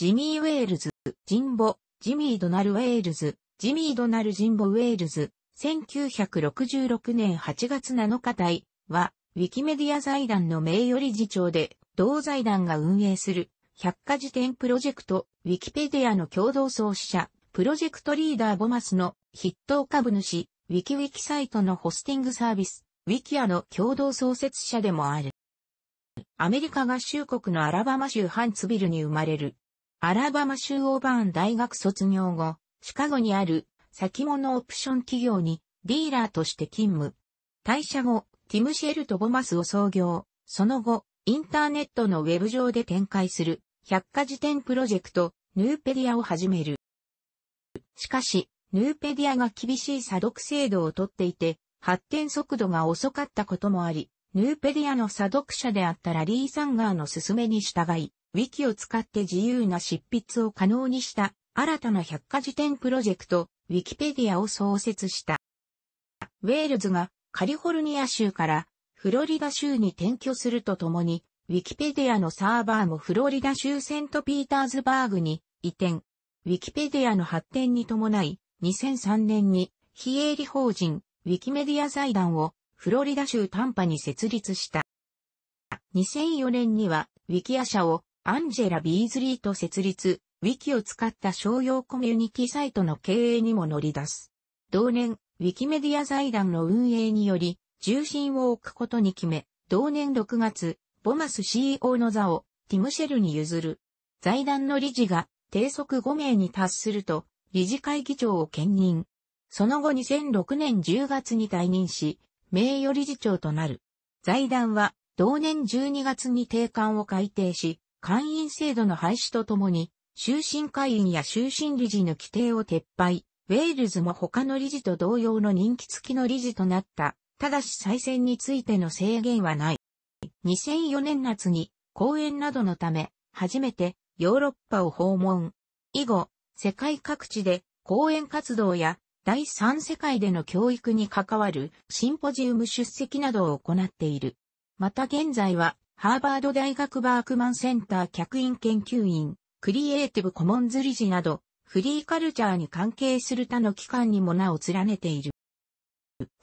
ジミー・ウェールズ、ジンボ、ジミー・ドナル・ウェールズ、ジミー・ドナル・ジンボ・ウェールズ、1966年8月7日台は、ウィキメディア財団の名誉理事長で、同財団が運営する、百科事典プロジェクト、ウィキペディアの共同創始者、プロジェクトリーダーボマスの筆頭株主、ウィキウィキサイトのホスティングサービス、ウィキアの共同創設者でもある。アメリカ合衆国のアラバマ州ハンツビルに生まれる、アラバマ州オーバーン大学卒業後、シカゴにある先物オプション企業にディーラーとして勤務。退社後、ティムシェルとボマスを創業。その後、インターネットのウェブ上で展開する百科事典プロジェクト、ヌーペディアを始める。しかし、ヌーペディアが厳しい査読制度をとっていて、発展速度が遅かったこともあり、ヌーペディアの査読者であったラリー・サンガーの勧めに従い、ウィキを使って自由な執筆を可能にした新たな百科事典プロジェクト、ウィキペディアを創設した。ウェールズがカリフォルニア州からフロリダ州に転居するとともに、ウィキペディアのサーバーもフロリダ州セントピーターズバーグに移転。ウィキペディアの発展に伴い、2003年に非営利法人ウィキメディア財団をフロリダ州タンパに設立した。2004年にはウィキア社をアンジェラ・ビーズリーと設立、ウィキを使った商用コミュニティサイトの経営にも乗り出す。同年、ウィキメディア財団の運営により、重心を置くことに決め、同年6月、ボマス CEO の座をティムシェルに譲る。財団の理事が定則5名に達すると、理事会議長を兼任。その後2006年10月に退任し、名誉理事長となる。財団は同年12月に定款を改定し、会員制度の廃止とともに、終身会員や終身理事の規定を撤廃、ウェールズも他の理事と同様の人気付きの理事となった、ただし再選についての制限はない。2004年夏に、講演などのため、初めてヨーロッパを訪問。以後、世界各地で講演活動や第三世界での教育に関わるシンポジウム出席などを行っている。また現在はハーバード大学バークマンセンター客員研究員、クリエイティブコモンズ理事など、フリーカルチャーに関係する他の機関にも名を連ねている。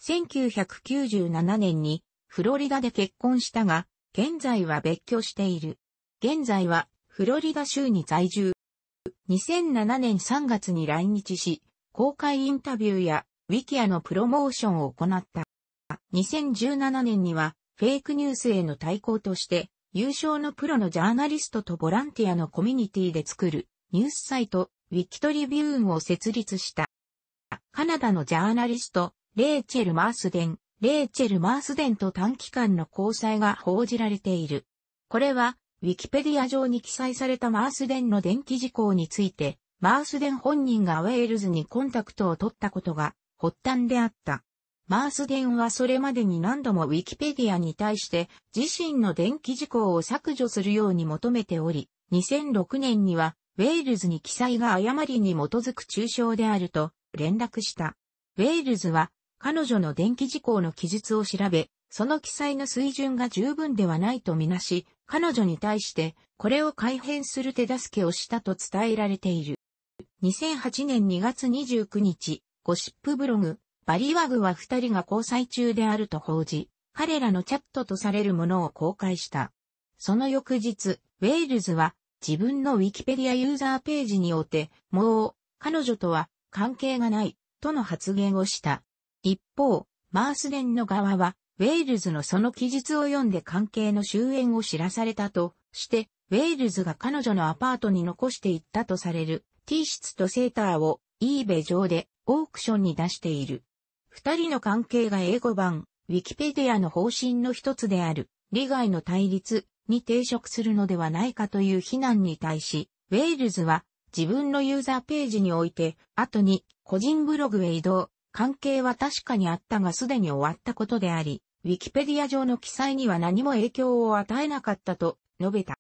1997年にフロリダで結婚したが、現在は別居している。現在はフロリダ州に在住。2007年3月に来日し、公開インタビューやウィキアのプロモーションを行った。2017年にはフェイクニュースへの対抗として、優勝のプロのジャーナリストとボランティアのコミュニティで作るニュースサイト、ウィキトリビューンを設立した。カナダのジャーナリスト、レーチェル・マースデン、レーチェル・マースデンと短期間の交際が報じられている。これは、ウィキペディア上に記載されたマースデンの電気事項について、マースデン本人がウェールズにコンタクトを取ったことが発端であった。マースデンはそれまでに何度もウィキペディアに対して自身の電気事項を削除するように求めており、2006年にはウェールズに記載が誤りに基づく中傷であると連絡した。ウェールズは彼女の電気事項の記述を調べ、その記載の水準が十分ではないとみなし、彼女に対してこれを改変する手助けをしたと伝えられている。2008年2月29日、ゴシップブログ、バリワグは二人が交際中であると報じ、彼らのチャットとされるものを公開した。その翌日、ウェールズは自分のウィキペディアユーザーページにおいて、もう、彼女とは関係がない、との発言をした。一方、マースデンの側は、ウェールズのその記述を読んで関係の終焉を知らされたとして、ウェールズが彼女のアパートに残していったとされる T 室とセーターを eBay 上でオークションに出している。二人の関係が英語版、ウィキペディアの方針の一つである、利害の対立に抵触するのではないかという非難に対し、ウェールズは自分のユーザーページにおいて、後に個人ブログへ移動、関係は確かにあったがすでに終わったことであり、ウィキペディア上の記載には何も影響を与えなかったと述べた。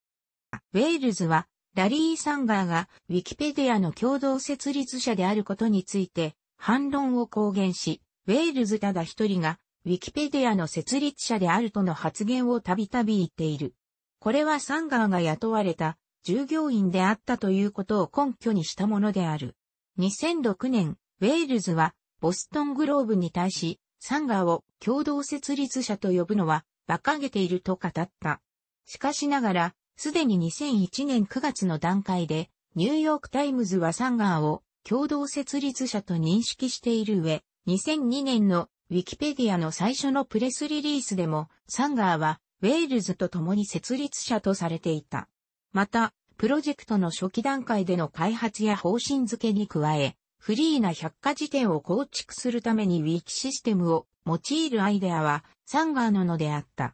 ウェールズは、ラリー・サンガーがウィキペディアの共同設立者であることについて、反論を公言し、ウェールズただ一人が、ウィキペディアの設立者であるとの発言をたびたび言っている。これはサンガーが雇われた従業員であったということを根拠にしたものである。2006年、ウェールズはボストングローブに対し、サンガーを共同設立者と呼ぶのは馬鹿げていると語った。しかしながら、すでに2001年9月の段階で、ニューヨークタイムズはサンガーを共同設立者と認識している上、2002年のウィキペディアの最初のプレスリリースでも、サンガーはウェールズと共に設立者とされていた。また、プロジェクトの初期段階での開発や方針付けに加え、フリーな百科事典を構築するためにウィキシステムを用いるアイデアはサンガーなのであった。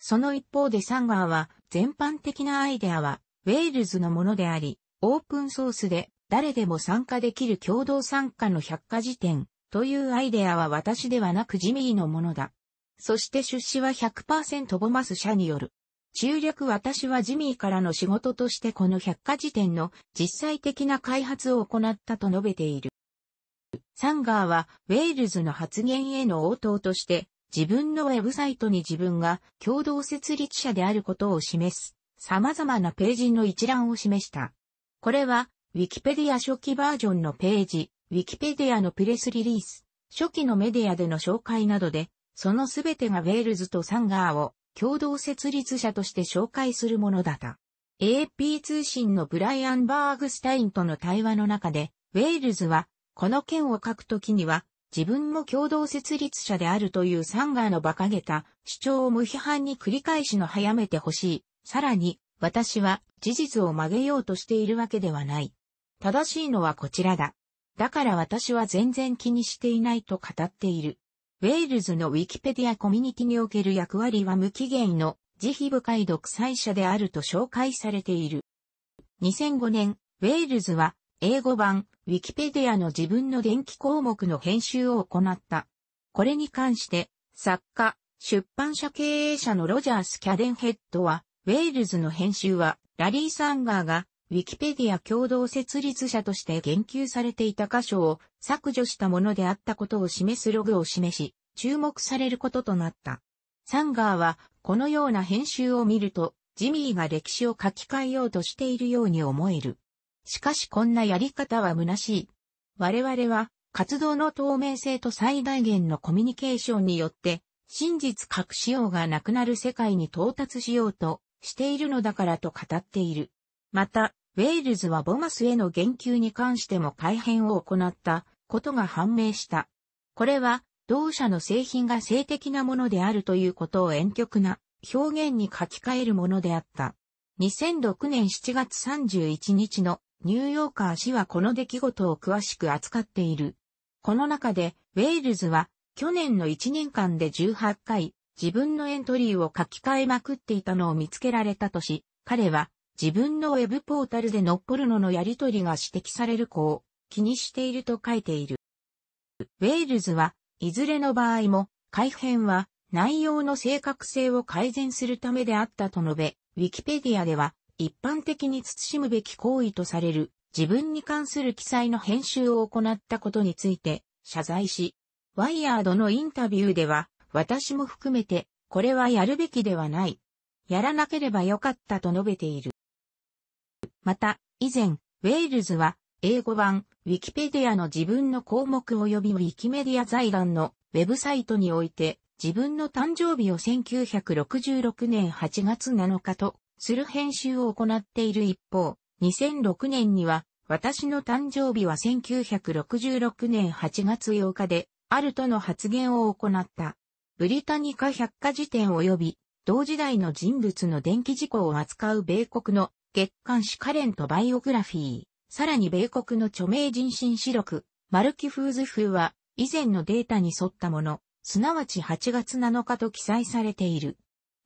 その一方でサンガーは全般的なアイデアはウェールズのものであり、オープンソースで誰でも参加できる共同参加の百科事典、というアイデアは私ではなくジミーのものだ。そして出資は100%ボマス社による。中略私はジミーからの仕事としてこの百科事典の実際的な開発を行ったと述べている。サンガーはウェールズの発言への応答として自分のウェブサイトに自分が共同設立者であることを示す様々なページの一覧を示した。これはウィキペディア初期バージョンのページウィキペディアのプレスリリース、初期のメディアでの紹介などで、そのすべてがウェールズとサンガーを共同設立者として紹介するものだった。AP 通信のブライアン・バーグスタインとの対話の中で、ウェールズは、この件を書くときには、自分も共同設立者であるというサンガーの馬鹿げた主張を無批判に繰り返しの早めてほしい。さらに、私は事実を曲げようとしているわけではない。正しいのはこちらだ。だから私は全然気にしていないと語っている。ウェールズのウィキペディアコミュニティにおける役割は無期限の慈悲深い独裁者であると紹介されている。2005年、ウェールズは英語版ウィキペディアの自分の電気項目の編集を行った。これに関して作家、出版社経営者のロジャース・キャデンヘッドは、ウェールズの編集はラリー・サンガーがウィキペディア共同設立者として言及されていた箇所を削除したものであったことを示すログを示し、注目されることとなった。サンガーは、このような編集を見ると、ジミーが歴史を書き換えようとしているように思える。しかしこんなやり方は虚しい。我々は、活動の透明性と最大限のコミュニケーションによって、真実隠しようがなくなる世界に到達しようとしているのだからと語っている。また、ウェールズはボマスへの言及に関しても改変を行ったことが判明した。これは、同社の製品が性的なものであるということを遠曲な表現に書き換えるものであった。2006年7月31日のニューヨーカー氏はこの出来事を詳しく扱っている。この中で、ウェールズは去年の1年間で18回自分のエントリーを書き換えまくっていたのを見つけられたとし、彼は自分のウェブポータルでのポルノのやり取りが指摘される子を気にしていると書いている。ウェールズはいずれの場合も改変は内容の正確性を改善するためであったと述べ、ウィキペディアでは一般的に慎むべき行為とされる自分に関する記載の編集を行ったことについて謝罪し、ワイヤードのインタビューでは私も含めてこれはやるべきではない。やらなければよかったと述べている。また、以前、ウェールズは、英語版、ウィキペディアの自分の項目及びウィキメディア財団のウェブサイトにおいて、自分の誕生日を1966年8月7日とする編集を行っている一方、2006年には、私の誕生日は1966年8月8日で、あるとの発言を行った。ブリタニカ百科事典及び、同時代の人物の電気事故を扱う米国の月刊誌カレントバイオグラフィー、さらに米国の著名人紳史録、マルキフーズ風は、以前のデータに沿ったもの、すなわち8月7日と記載されている。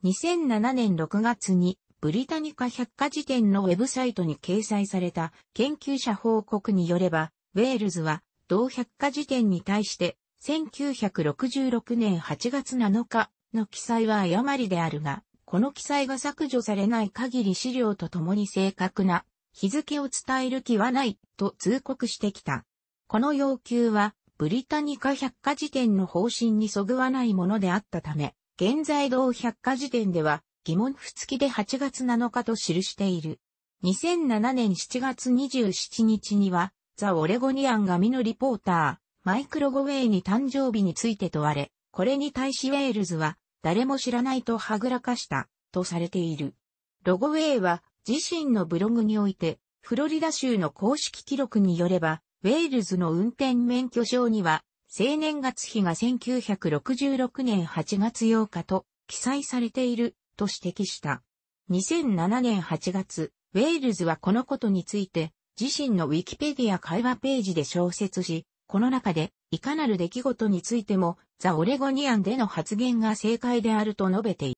2007年6月に、ブリタニカ百科事典のウェブサイトに掲載された研究者報告によれば、ウェールズは、同百科事典に対して、1966年8月7日の記載は誤りであるが、この記載が削除されない限り資料とともに正確な日付を伝える気はないと通告してきた。この要求はブリタニカ百科事典の方針にそぐわないものであったため、現在同百科事典では疑問符付きで8月7日と記している。2007年7月27日には、ザ・オレゴニアン紙のリポーター、マイク・ロゴウェイに誕生日について問われ、これに対しウェールズは、誰も知らないとはぐらかした、とされている。ロゴウェイは自身のブログにおいて、フロリダ州の公式記録によれば、ウェールズの運転免許証には、青年月日が1966年8月8日と記載されていると指摘した。2007年8月、ウェールズはこのことについて、自身のウィキペディア会話ページで小説し、この中で、いかなる出来事についても、ザ・オレゴニアンでの発言が正解であると述べている。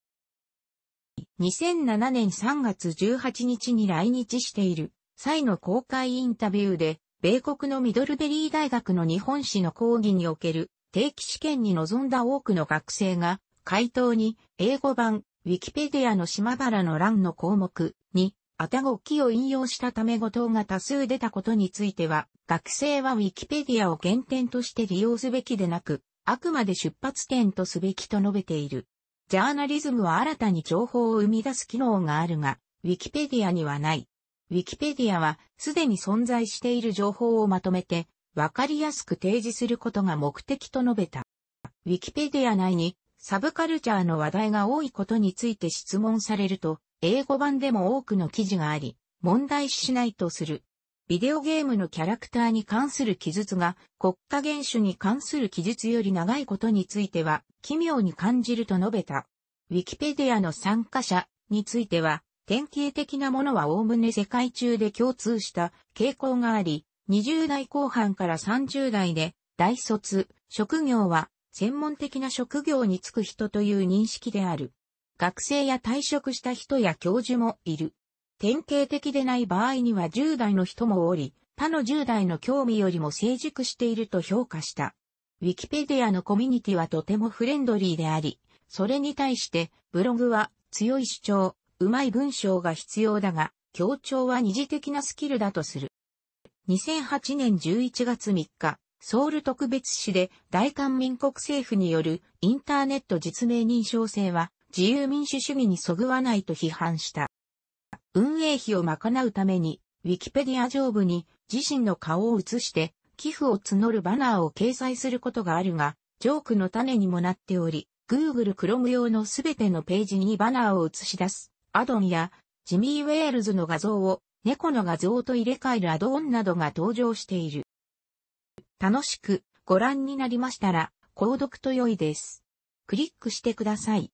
2007年3月18日に来日している際の公開インタビューで、米国のミドルベリー大学の日本史の講義における定期試験に臨んだ多くの学生が、回答に英語版ウィキペディアの島原の欄の項目に、あたごきを引用したためご答が多数出たことについては、学生はウィキペディアを原点として利用すべきでなく、あくまで出発点とすべきと述べている。ジャーナリズムは新たに情報を生み出す機能があるが、ウィキペディアにはない。ウィキペディアは、すでに存在している情報をまとめて、わかりやすく提示することが目的と述べた。ウィキペディア内に、サブカルチャーの話題が多いことについて質問されると、英語版でも多くの記事があり、問題視しないとする。ビデオゲームのキャラクターに関する記述が国家元首に関する記述より長いことについては奇妙に感じると述べた。ウィキペディアの参加者については典型的なものは概ね世界中で共通した傾向があり、20代後半から30代で大卒、職業は専門的な職業に就く人という認識である。学生や退職した人や教授もいる。典型的でない場合には10代の人もおり、他の10代の興味よりも成熟していると評価した。ウィキペディアのコミュニティはとてもフレンドリーであり、それに対してブログは強い主張、うまい文章が必要だが、協調は二次的なスキルだとする。2008年11月3日、ソウル特別市で大韓民国政府によるインターネット実名認証制は自由民主主義にそぐわないと批判した。運営費を賄うために、ウィキペディア上部に自身の顔を映して、寄付を募るバナーを掲載することがあるが、ジョークの種にもなっており、Google Chrome 用のすべてのページにバナーを映し出す、アドンや、ジミー・ウェールズの画像を、猫の画像と入れ替えるアドオンなどが登場している。楽しくご覧になりましたら、購読と良いです。クリックしてください。